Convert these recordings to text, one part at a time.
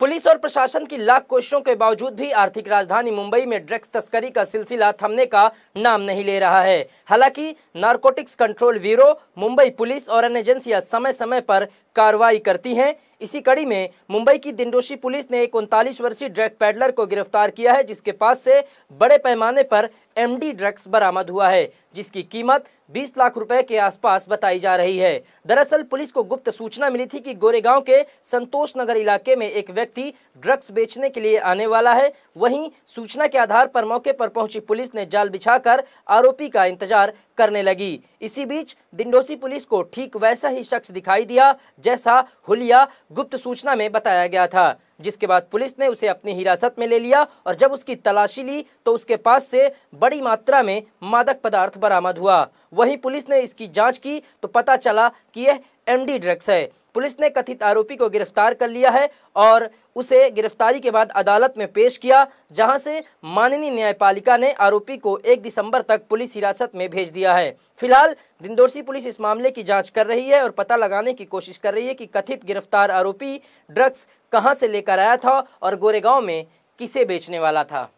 police और प्रशासन की लाख कोशिशों के बावजूद भी आर्थिक राजधानी मुंबई में ड्रग्स तस्करी का सिलसिला थमने का नाम नहीं ले रहा है हालांकि narcotics control bureau Mumbai police और अन्य एजेंसियां समय समय पर कार्रवाई करती हैं इसी कड़ी में मुंबई की दिंडोशी पुलिस ने एक उनतालीस वर्षीय ड्रग पैडलर को गिरफ्तार किया है जिसके पास से बड़े पैमाने पर एमडी ड्रग्स बरामद हुआ है जिसकी कीमत 20 लाख रुपए के आसपास बताई जा रही है दरअसल पुलिस को गुप्त सूचना मिली थी कि गोरेगांव के संतोष नगर इलाके में एक व्यक्ति ड्रग्स बेचने के लिए आने वाला है वहीं सूचना के आधार पर मौके पर पहुंची पुलिस ने जाल बिछाकर आरोपी का इंतजार करने लगी इसी बीच दिंडोसी पुलिस को ठीक वैसा ही शख्स दिखाई दिया जैसा हुलिया गुप्त सूचना में बताया गया था जिसके बाद पुलिस ने उसे अपनी हिरासत में ले लिया और जब उसकी तलाशी ली तो उसके पास से बड़ी मात्रा में मादक पदार्थ बरामद हुआ वहीं पुलिस ने इसकी जांच की तो पता चला कि यह एमडी ड्रग्स है पुलिस ने कथित आरोपी को गिरफ्तार कर लिया है और उसे गिरफ्तारी के बाद अदालत में पेश किया जहां से माननीय न्यायपालिका ने आरोपी को 1 दिसंबर तक पुलिस हिरासत में भेज दिया है फिलहाल दिंदोरसी पुलिस इस मामले की जांच कर रही है और पता लगाने की कोशिश कर रही है कि कथित गिरफ्तार आरोपी ड्रग्स कहां से लेकर आया था और गोरेगांव में किसे बेचने वाला था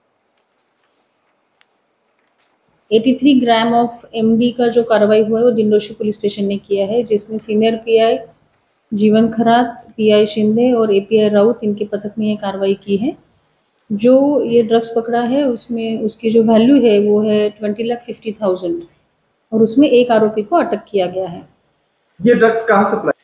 83 ग्राम ऑफ एमडी का जो कार्रवाई हुआ है वो दिंडोशी पुलिस स्टेशन ने किया है जिसमें सीनियर पीआई जीवन खरा पीआई शिंदे और एपीआई राउत इनके पथक में ये कार्रवाई की है जो ये ड्रग्स पकड़ा है उसमें उसकी जो वैल्यू है वो है ट्वेंटी लाख फिफ्टी थाउजेंड और उसमें एक आरोपी को अटक किया गया है ये ड्रग्स कहाँ सप्लाई